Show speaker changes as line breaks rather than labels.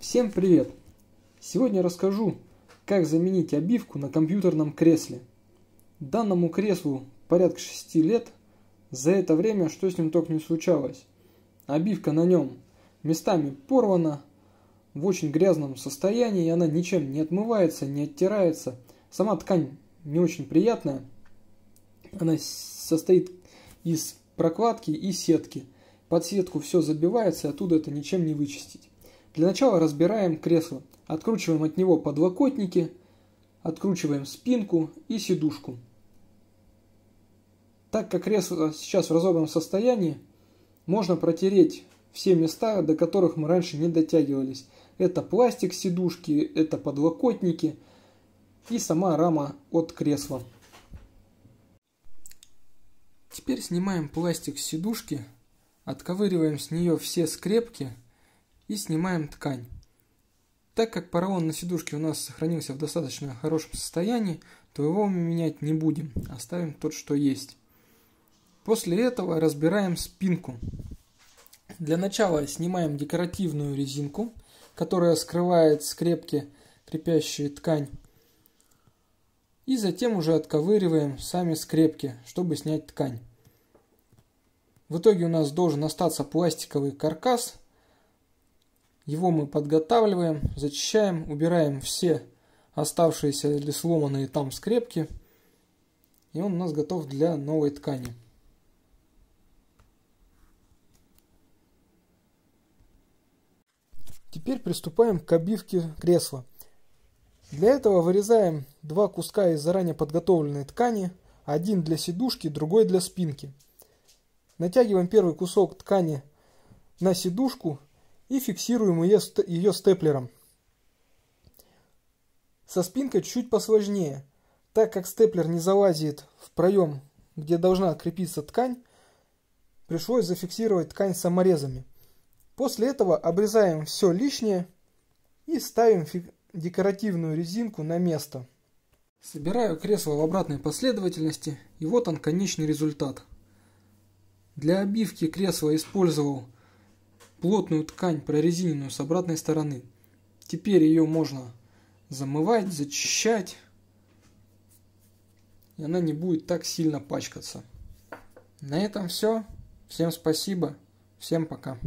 Всем привет! Сегодня расскажу, как заменить обивку на компьютерном кресле. Данному креслу порядка 6 лет, за это время что с ним только не случалось. Обивка на нем местами порвана, в очень грязном состоянии, и она ничем не отмывается, не оттирается. Сама ткань не очень приятная, она состоит из прокладки и сетки. Под сетку все забивается, оттуда это ничем не вычистить. Для начала разбираем кресло, откручиваем от него подлокотники, откручиваем спинку и сидушку. Так как кресло сейчас в разобранном состоянии, можно протереть все места, до которых мы раньше не дотягивались. Это пластик сидушки, это подлокотники и сама рама от кресла. Теперь снимаем пластик сидушки, отковыриваем с нее все скрепки – и снимаем ткань. Так как поролон на сидушке у нас сохранился в достаточно хорошем состоянии, то его мы менять не будем, оставим а тот, что есть. После этого разбираем спинку. Для начала снимаем декоративную резинку, которая скрывает скрепки, крепящие ткань. И затем уже отковыриваем сами скрепки, чтобы снять ткань. В итоге у нас должен остаться пластиковый каркас, его мы подготавливаем, зачищаем, убираем все оставшиеся или сломанные там скрепки. И он у нас готов для новой ткани. Теперь приступаем к обивке кресла. Для этого вырезаем два куска из заранее подготовленной ткани, один для сидушки, другой для спинки. Натягиваем первый кусок ткани на сидушку и фиксируем ее, ее степлером. Со спинкой чуть посложнее, так как степлер не залазит в проем, где должна крепиться ткань, пришлось зафиксировать ткань саморезами. После этого обрезаем все лишнее и ставим декоративную резинку на место. Собираю кресло в обратной последовательности и вот он конечный результат. Для обивки кресла использовал плотную ткань, прорезиненную с обратной стороны. Теперь ее можно замывать, зачищать, и она не будет так сильно пачкаться. На этом все. Всем спасибо. Всем пока.